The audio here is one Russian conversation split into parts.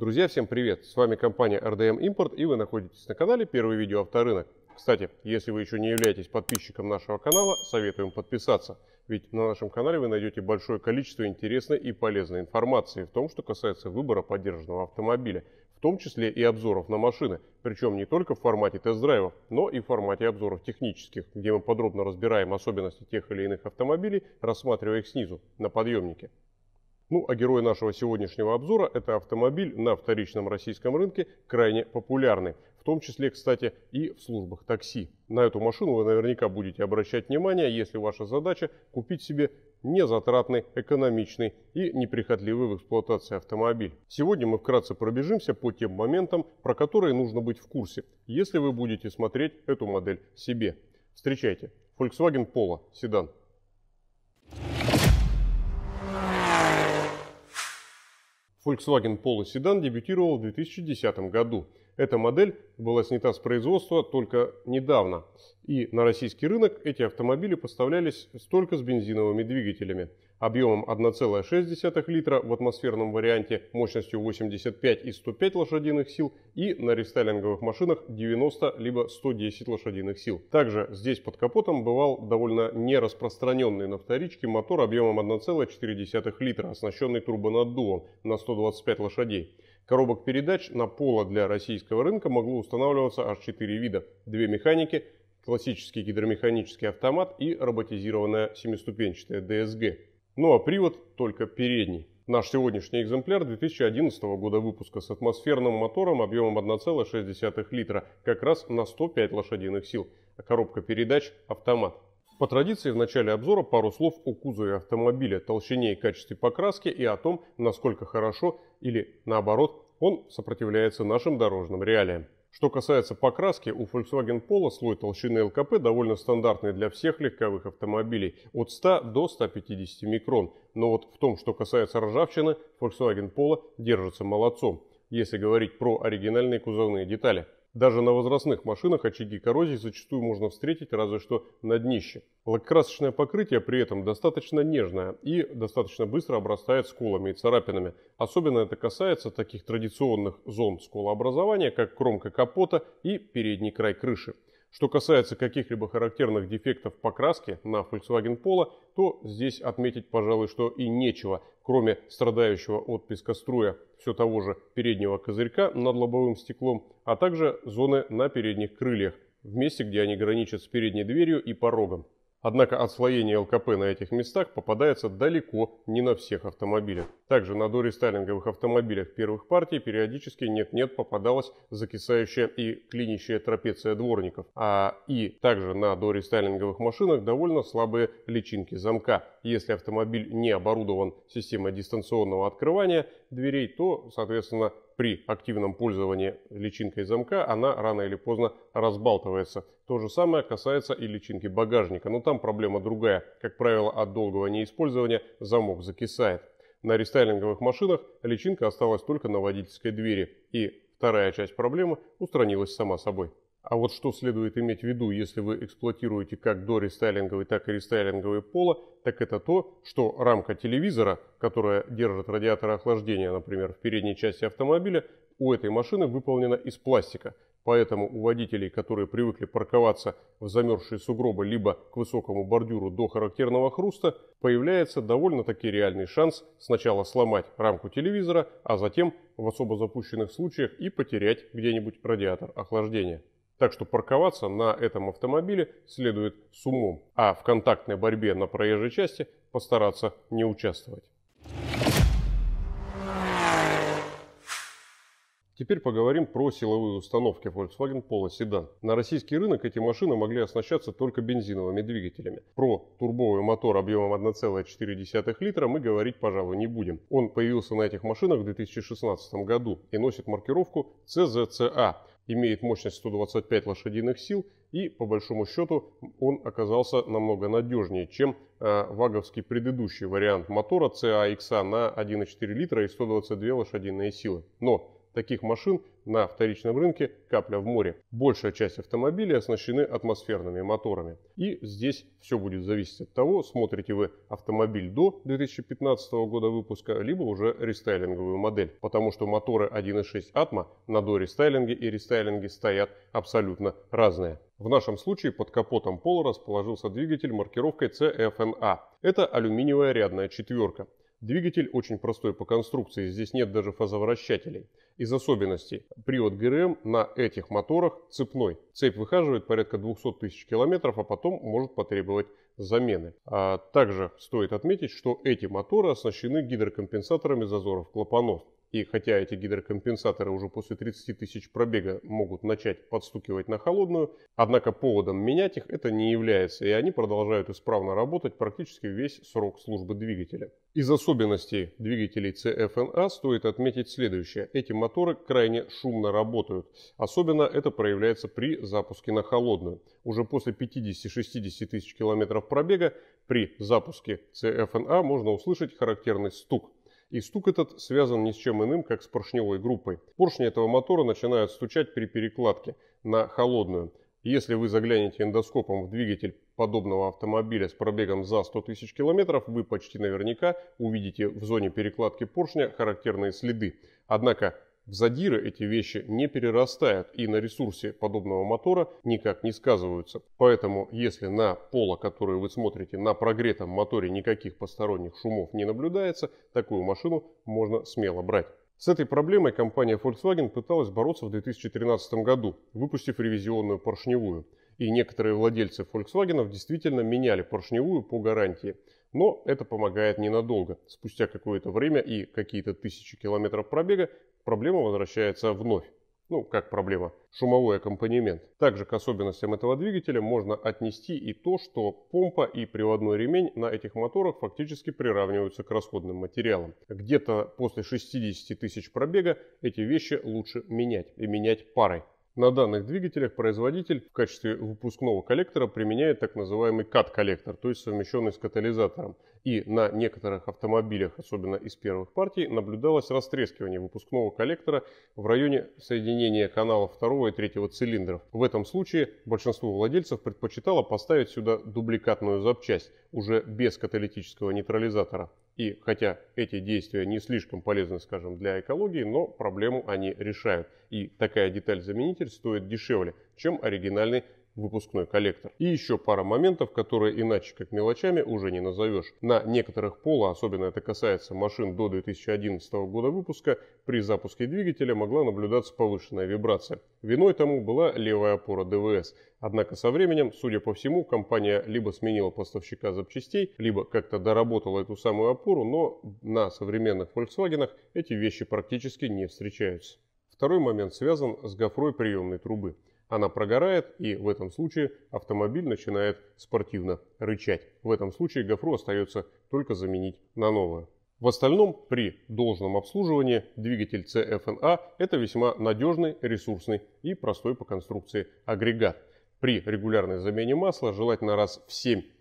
Друзья, всем привет! С вами компания RDM Import и вы находитесь на канале "Первый видео авторынок. Кстати, если вы еще не являетесь подписчиком нашего канала, советуем подписаться, ведь на нашем канале вы найдете большое количество интересной и полезной информации в том, что касается выбора поддержанного автомобиля, в том числе и обзоров на машины, причем не только в формате тест-драйвов, но и в формате обзоров технических, где мы подробно разбираем особенности тех или иных автомобилей, рассматривая их снизу, на подъемнике. Ну а герой нашего сегодняшнего обзора – это автомобиль на вторичном российском рынке крайне популярный. В том числе, кстати, и в службах такси. На эту машину вы наверняка будете обращать внимание, если ваша задача – купить себе незатратный, экономичный и неприхотливый в эксплуатации автомобиль. Сегодня мы вкратце пробежимся по тем моментам, про которые нужно быть в курсе, если вы будете смотреть эту модель себе. Встречайте, Volkswagen Polo, седан Volkswagen Polo седан дебютировал в 2010 году. Эта модель была снята с производства только недавно, и на российский рынок эти автомобили поставлялись только с бензиновыми двигателями – объемом 1,6 литра в атмосферном варианте мощностью 85 и 105 лошадиных сил и на рестайлинговых машинах 90 либо 110 лошадиных сил. Также здесь под капотом бывал довольно нераспространенный на вторичке мотор объемом 1,4 литра, оснащенный турбонаддувом на 125 лошадей. Коробок передач на поло для российского рынка могло устанавливаться аж 4 вида. Две механики, классический гидромеханический автомат и роботизированная семиступенчатая ДСГ. Ну а привод только передний. Наш сегодняшний экземпляр 2011 года выпуска с атмосферным мотором объемом 1,6 литра, как раз на 105 лошадиных сил. а Коробка передач «Автомат». По традиции в начале обзора пару слов о кузове автомобиля, толщине и качестве покраски и о том, насколько хорошо или наоборот он сопротивляется нашим дорожным реалиям. Что касается покраски, у Volkswagen Polo слой толщины ЛКП довольно стандартный для всех легковых автомобилей от 100 до 150 микрон. Но вот в том, что касается ржавчины, Volkswagen Polo держится молодцом, если говорить про оригинальные кузовные детали – даже на возрастных машинах очаги коррозии зачастую можно встретить разве что на днище. Лакокрасочное покрытие при этом достаточно нежное и достаточно быстро обрастает сколами и царапинами. Особенно это касается таких традиционных зон сколообразования, как кромка капота и передний край крыши. Что касается каких-либо характерных дефектов покраски на Volkswagen Polo, то здесь отметить, пожалуй, что и нечего, кроме страдающего от пескоструя все того же переднего козырька над лобовым стеклом, а также зоны на передних крыльях, в месте, где они граничат с передней дверью и порогом. Однако отслоение ЛКП на этих местах попадается далеко не на всех автомобилях. Также на дорестайлинговых автомобилях первых партий периодически нет-нет попадалась закисающая и клинищая трапеция дворников, а и также на дорестайлинговых машинах довольно слабые личинки замка. Если автомобиль не оборудован системой дистанционного открывания дверей, то, соответственно, при активном пользовании личинкой замка, она рано или поздно разбалтывается. То же самое касается и личинки багажника, но там проблема другая. Как правило, от долгого неиспользования замок закисает. На рестайлинговых машинах личинка осталась только на водительской двери, и вторая часть проблемы устранилась сама собой. А вот что следует иметь в виду, если вы эксплуатируете как до так и рестайлинговые пола, так это то, что рамка телевизора, которая держит радиатор охлаждения, например, в передней части автомобиля, у этой машины выполнена из пластика. Поэтому у водителей, которые привыкли парковаться в замерзшие сугробы либо к высокому бордюру до характерного хруста, появляется довольно-таки реальный шанс сначала сломать рамку телевизора, а затем в особо запущенных случаях и потерять где-нибудь радиатор охлаждения. Так что парковаться на этом автомобиле следует с умом, а в контактной борьбе на проезжей части постараться не участвовать. Теперь поговорим про силовые установки Volkswagen Polo Sedan. На российский рынок эти машины могли оснащаться только бензиновыми двигателями. Про турбовый мотор объемом 1,4 литра мы говорить, пожалуй, не будем. Он появился на этих машинах в 2016 году и носит маркировку CZCA имеет мощность 125 лошадиных сил и по большому счету он оказался намного надежнее, чем э, ваговский предыдущий вариант мотора CAX на 1,4 литра и 122 лошадиные силы. Но Таких машин на вторичном рынке капля в море. Большая часть автомобилей оснащены атмосферными моторами. И здесь все будет зависеть от того, смотрите вы автомобиль до 2015 года выпуска, либо уже рестайлинговую модель. Потому что моторы 1.6 Atma на дорестайлинге и рестайлинге стоят абсолютно разные. В нашем случае под капотом пола расположился двигатель маркировкой CFNA. Это алюминиевая рядная четверка. Двигатель очень простой по конструкции, здесь нет даже фазовращателей. Из особенностей, привод ГРМ на этих моторах цепной. Цепь выхаживает порядка 200 тысяч километров, а потом может потребовать замены. А также стоит отметить, что эти моторы оснащены гидрокомпенсаторами зазоров клапанов. И хотя эти гидрокомпенсаторы уже после 30 тысяч пробега могут начать подстукивать на холодную, однако поводом менять их это не является, и они продолжают исправно работать практически весь срок службы двигателя. Из особенностей двигателей CFNA а стоит отметить следующее. Эти моторы крайне шумно работают. Особенно это проявляется при запуске на холодную. Уже после 50-60 тысяч километров пробега при запуске CFNA а можно услышать характерный стук – и стук этот связан ни с чем иным, как с поршневой группой. Поршни этого мотора начинают стучать при перекладке на холодную. Если вы заглянете эндоскопом в двигатель подобного автомобиля с пробегом за 100 тысяч километров, вы почти наверняка увидите в зоне перекладки поршня характерные следы. Однако в задиры эти вещи не перерастают и на ресурсе подобного мотора никак не сказываются. Поэтому, если на поло, которое вы смотрите на прогретом моторе, никаких посторонних шумов не наблюдается, такую машину можно смело брать. С этой проблемой компания Volkswagen пыталась бороться в 2013 году, выпустив ревизионную поршневую. И некоторые владельцы Volkswagen действительно меняли поршневую по гарантии. Но это помогает ненадолго. Спустя какое-то время и какие-то тысячи километров пробега проблема возвращается вновь. Ну, как проблема, шумовой аккомпанемент. Также к особенностям этого двигателя можно отнести и то, что помпа и приводной ремень на этих моторах фактически приравниваются к расходным материалам. Где-то после 60 тысяч пробега эти вещи лучше менять и менять парой. На данных двигателях производитель в качестве выпускного коллектора применяет так называемый CAT-коллектор, то есть совмещенный с катализатором. И на некоторых автомобилях, особенно из первых партий, наблюдалось растрескивание выпускного коллектора в районе соединения каналов второго и третьего цилиндров. В этом случае большинство владельцев предпочитало поставить сюда дубликатную запчасть, уже без каталитического нейтрализатора. И хотя эти действия не слишком полезны, скажем, для экологии, но проблему они решают. И такая деталь-заменитель стоит дешевле, чем оригинальный выпускной коллектор. И еще пара моментов, которые иначе как мелочами уже не назовешь. На некоторых пола, особенно это касается машин до 2011 года выпуска, при запуске двигателя могла наблюдаться повышенная вибрация. Виной тому была левая опора ДВС. Однако со временем, судя по всему, компания либо сменила поставщика запчастей, либо как-то доработала эту самую опору, но на современных Volkswagen эти вещи практически не встречаются. Второй момент связан с гофрой приемной трубы. Она прогорает, и в этом случае автомобиль начинает спортивно рычать. В этом случае гофру остается только заменить на новое. В остальном, при должном обслуживании, двигатель CFNA а – это весьма надежный, ресурсный и простой по конструкции агрегат. При регулярной замене масла, желательно раз в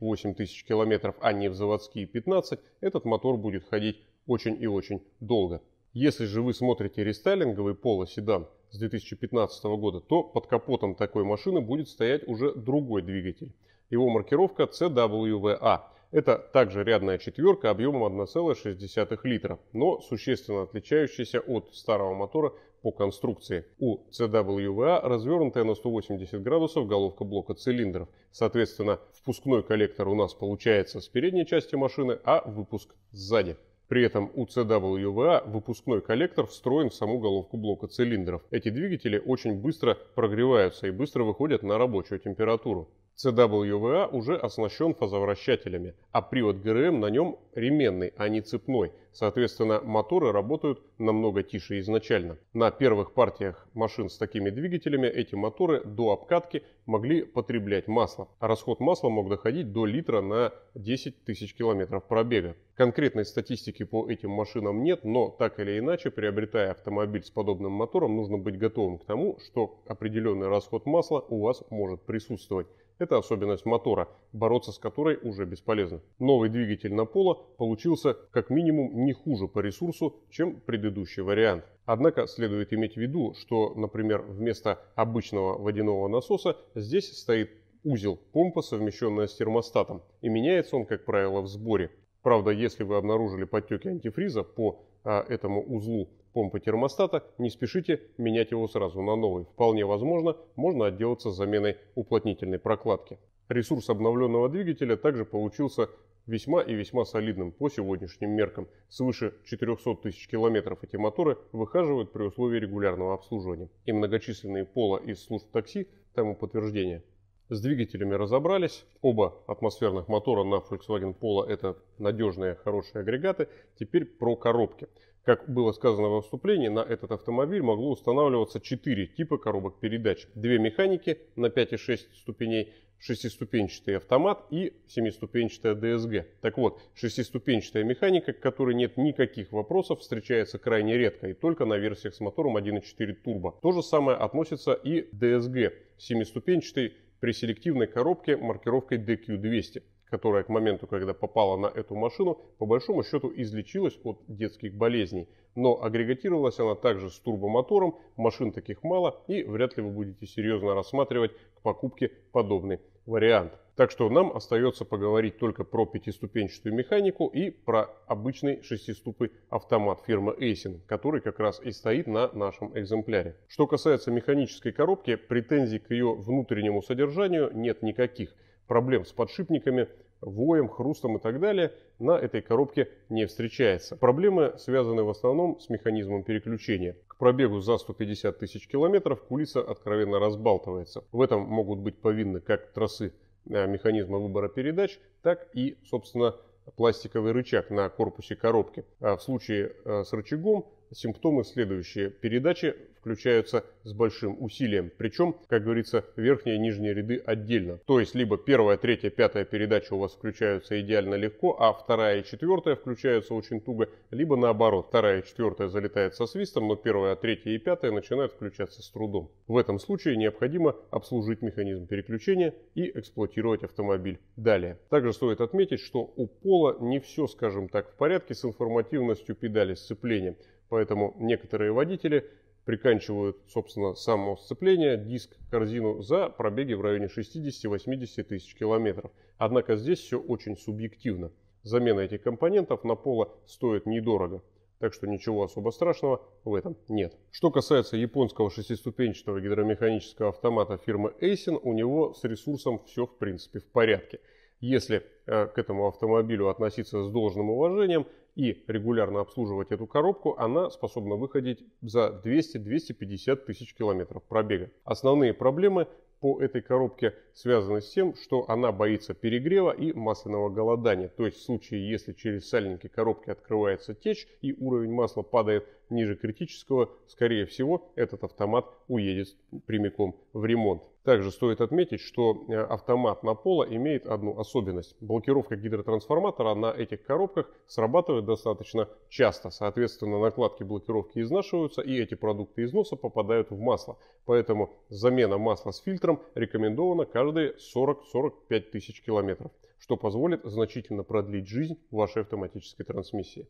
7-8 тысяч километров, а не в заводские 15, этот мотор будет ходить очень и очень долго. Если же вы смотрите рестайлинговый Polo седан с 2015 года, то под капотом такой машины будет стоять уже другой двигатель. Его маркировка CWVA. Это также рядная четверка объемом 1,6 литра, но существенно отличающаяся от старого мотора по конструкции. У CWVA развернутая на 180 градусов головка блока цилиндров. Соответственно, впускной коллектор у нас получается с передней части машины, а выпуск сзади. При этом у CWVA выпускной коллектор встроен в саму головку блока цилиндров. Эти двигатели очень быстро прогреваются и быстро выходят на рабочую температуру. CWVA а уже оснащен фазовращателями, а привод ГРМ на нем ременный, а не цепной. Соответственно, моторы работают намного тише изначально. На первых партиях машин с такими двигателями эти моторы до обкатки могли потреблять масло. А расход масла мог доходить до литра на 10 тысяч километров пробега. Конкретной статистики по этим машинам нет, но так или иначе, приобретая автомобиль с подобным мотором, нужно быть готовым к тому, что определенный расход масла у вас может присутствовать. Это особенность мотора, бороться с которой уже бесполезно. Новый двигатель на поло получился как минимум не хуже по ресурсу, чем предыдущий вариант. Однако следует иметь в виду, что, например, вместо обычного водяного насоса здесь стоит узел помпа, совмещенная с термостатом, и меняется он, как правило, в сборе. Правда, если вы обнаружили подтеки антифриза по а, этому узлу, компа термостата, не спешите менять его сразу на новый. Вполне возможно, можно отделаться заменой уплотнительной прокладки. Ресурс обновленного двигателя также получился весьма и весьма солидным по сегодняшним меркам. Свыше 400 тысяч километров эти моторы выхаживают при условии регулярного обслуживания. И многочисленные пола из служб такси тому подтверждение. С двигателями разобрались. Оба атмосферных мотора на Volkswagen Polo это надежные, хорошие агрегаты. Теперь про коробки. Как было сказано во вступлении, на этот автомобиль могло устанавливаться 4 типа коробок передач. Две механики на 5,6 ступеней, шестиступенчатый автомат и семиступенчатая ДСГ. Так вот, шестиступенчатая механика, к которой нет никаких вопросов, встречается крайне редко и только на версиях с мотором 1.4 турбо. То же самое относится и ДСГ, семиступенчатый при селективной коробке маркировкой DQ200 которая к моменту, когда попала на эту машину, по большому счету излечилась от детских болезней. Но агрегатировалась она также с турбомотором, машин таких мало и вряд ли вы будете серьезно рассматривать к покупке подобный вариант. Так что нам остается поговорить только про пятиступенчатую механику и про обычный шестиступый автомат фирмы Эйсин, который как раз и стоит на нашем экземпляре. Что касается механической коробки, претензий к ее внутреннему содержанию нет никаких – проблем с подшипниками, воем, хрустом и так далее на этой коробке не встречается. Проблемы связаны в основном с механизмом переключения. К пробегу за 150 тысяч километров кулиса откровенно разбалтывается. В этом могут быть повинны как тросы э, механизма выбора передач, так и, собственно, пластиковый рычаг на корпусе коробки. А в случае э, с рычагом Симптомы следующие передачи включаются с большим усилием, причем, как говорится, верхние и нижние ряды отдельно. То есть либо первая, третья, пятая передача у вас включаются идеально легко, а вторая и четвертая включаются очень туго, либо наоборот, вторая и четвертая залетает со свистом, но первая, третья и пятая начинают включаться с трудом. В этом случае необходимо обслужить механизм переключения и эксплуатировать автомобиль далее. Также стоит отметить, что у пола не все, скажем так, в порядке с информативностью педали сцепления. Поэтому некоторые водители приканчивают, собственно, само сцепление, диск, корзину за пробеги в районе 60-80 тысяч километров. Однако здесь все очень субъективно. Замена этих компонентов на поло стоит недорого. Так что ничего особо страшного в этом нет. Что касается японского шестиступенчатого гидромеханического автомата фирмы Aisin, у него с ресурсом все в принципе в порядке. Если э, к этому автомобилю относиться с должным уважением – и регулярно обслуживать эту коробку, она способна выходить за 200-250 тысяч километров пробега. Основные проблемы по этой коробке связаны с тем, что она боится перегрева и масляного голодания. То есть в случае, если через сальники коробки открывается течь и уровень масла падает ниже критического, скорее всего, этот автомат уедет прямиком в ремонт. Также стоит отметить, что э, автомат на поло имеет одну особенность. Блокировка гидротрансформатора на этих коробках срабатывает достаточно часто. Соответственно, накладки блокировки изнашиваются и эти продукты износа попадают в масло. Поэтому замена масла с фильтром рекомендована каждые 40-45 тысяч километров, что позволит значительно продлить жизнь вашей автоматической трансмиссии.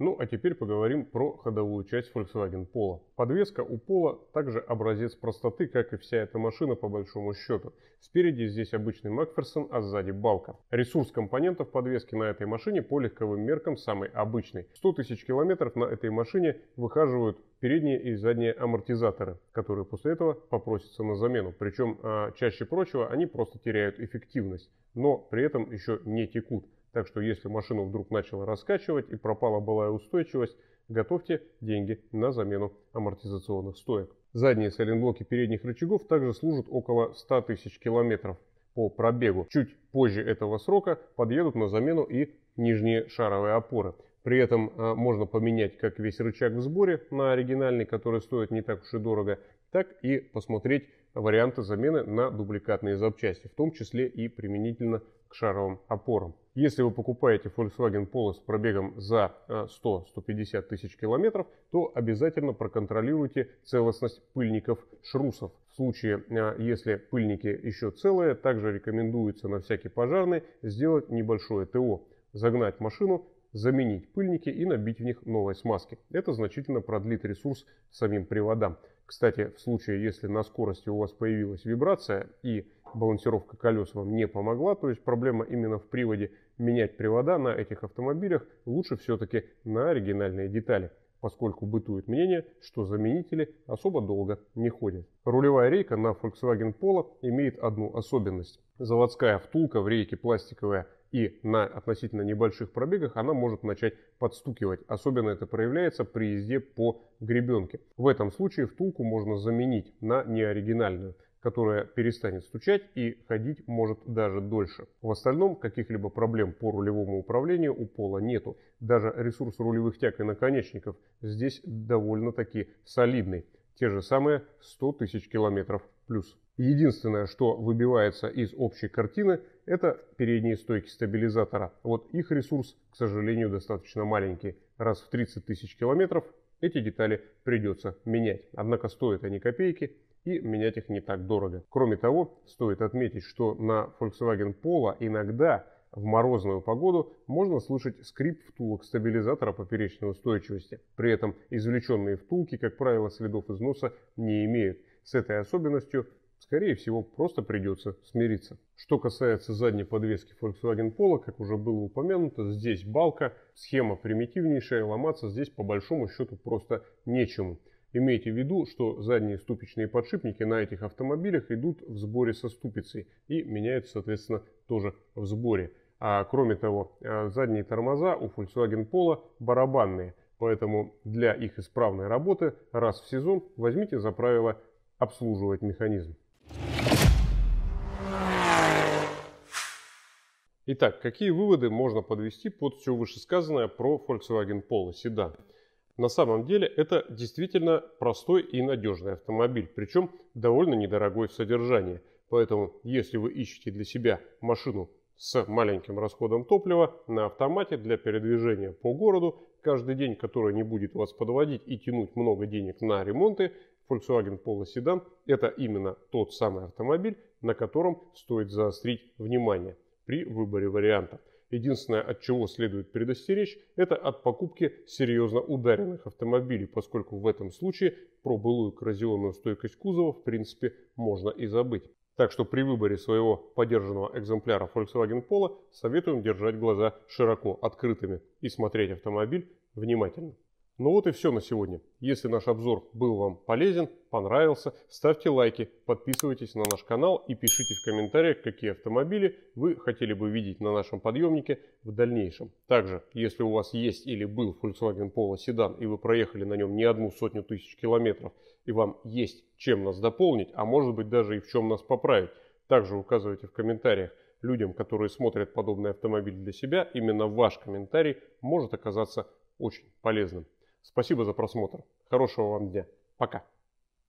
Ну а теперь поговорим про ходовую часть Volkswagen Polo. Подвеска у Polo также образец простоты, как и вся эта машина по большому счету. Спереди здесь обычный Макферсон, а сзади балка. Ресурс компонентов подвески на этой машине по легковым меркам самый обычный. 100 тысяч километров на этой машине выхаживают передние и задние амортизаторы, которые после этого попросятся на замену. Причем, а, чаще прочего, они просто теряют эффективность, но при этом еще не текут. Так что если машину вдруг начала раскачивать и пропала былая устойчивость, готовьте деньги на замену амортизационных стоек. Задние сайлентблоки передних рычагов также служат около 100 тысяч километров по пробегу. Чуть позже этого срока подъедут на замену и нижние шаровые опоры. При этом а, можно поменять как весь рычаг в сборе на оригинальный, который стоит не так уж и дорого, так и посмотреть варианты замены на дубликатные запчасти, в том числе и применительно шаровым опорам. Если вы покупаете Volkswagen Polo с пробегом за 100-150 э, тысяч километров, то обязательно проконтролируйте целостность пыльников шрусов. В случае, э, если пыльники еще целые, также рекомендуется на всякий пожарный сделать небольшое ТО, загнать машину, заменить пыльники и набить в них новой смазки. Это значительно продлит ресурс самим приводам. Кстати, в случае, если на скорости у вас появилась вибрация и балансировка колес вам не помогла, то есть проблема именно в приводе менять привода на этих автомобилях лучше все-таки на оригинальные детали поскольку бытует мнение, что заменители особо долго не ходят. Рулевая рейка на Volkswagen Polo имеет одну особенность. Заводская втулка в рейке пластиковая и на относительно небольших пробегах она может начать подстукивать. Особенно это проявляется при езде по гребенке. В этом случае втулку можно заменить на неоригинальную которая перестанет стучать и ходить может даже дольше. В остальном каких-либо проблем по рулевому управлению у Пола нету. Даже ресурс рулевых тяг и наконечников здесь довольно-таки солидный. Те же самые 100 тысяч километров плюс. Единственное, что выбивается из общей картины, это передние стойки стабилизатора. Вот их ресурс, к сожалению, достаточно маленький. Раз в 30 тысяч километров эти детали придется менять. Однако стоят они копейки и менять их не так дорого. Кроме того, стоит отметить, что на Volkswagen Polo иногда в морозную погоду можно слышать скрип втулок стабилизатора поперечной устойчивости. При этом извлеченные втулки, как правило, следов износа не имеют. С этой особенностью Скорее всего, просто придется смириться. Что касается задней подвески Volkswagen Polo, как уже было упомянуто, здесь балка, схема примитивнейшая, ломаться здесь по большому счету просто нечему. Имейте в виду, что задние ступичные подшипники на этих автомобилях идут в сборе со ступицей и меняются, соответственно, тоже в сборе. А кроме того, э, задние тормоза у Volkswagen Polo барабанные, поэтому для их исправной работы раз в сезон возьмите за правило обслуживать механизм. Итак, какие выводы можно подвести под все вышесказанное про Volkswagen Polo седан? На самом деле это действительно простой и надежный автомобиль, причем довольно недорогой в содержании. Поэтому, если вы ищете для себя машину с маленьким расходом топлива на автомате для передвижения по городу, каждый день, который не будет вас подводить и тянуть много денег на ремонты, Volkswagen Polo Sedan – это именно тот самый автомобиль, на котором стоит заострить внимание при выборе варианта. Единственное, от чего следует предостеречь, это от покупки серьезно ударенных автомобилей, поскольку в этом случае про былую коррозионную стойкость кузова в принципе можно и забыть. Так что при выборе своего подержанного экземпляра Volkswagen Polo советуем держать глаза широко открытыми и смотреть автомобиль внимательно. Ну вот и все на сегодня. Если наш обзор был вам полезен, понравился, ставьте лайки, подписывайтесь на наш канал и пишите в комментариях, какие автомобили вы хотели бы видеть на нашем подъемнике в дальнейшем. Также, если у вас есть или был Volkswagen Polo седан и вы проехали на нем не одну сотню тысяч километров и вам есть чем нас дополнить, а может быть даже и в чем нас поправить, также указывайте в комментариях людям, которые смотрят подобный автомобиль для себя, именно ваш комментарий может оказаться очень полезным. Спасибо за просмотр. Хорошего вам дня. Пока.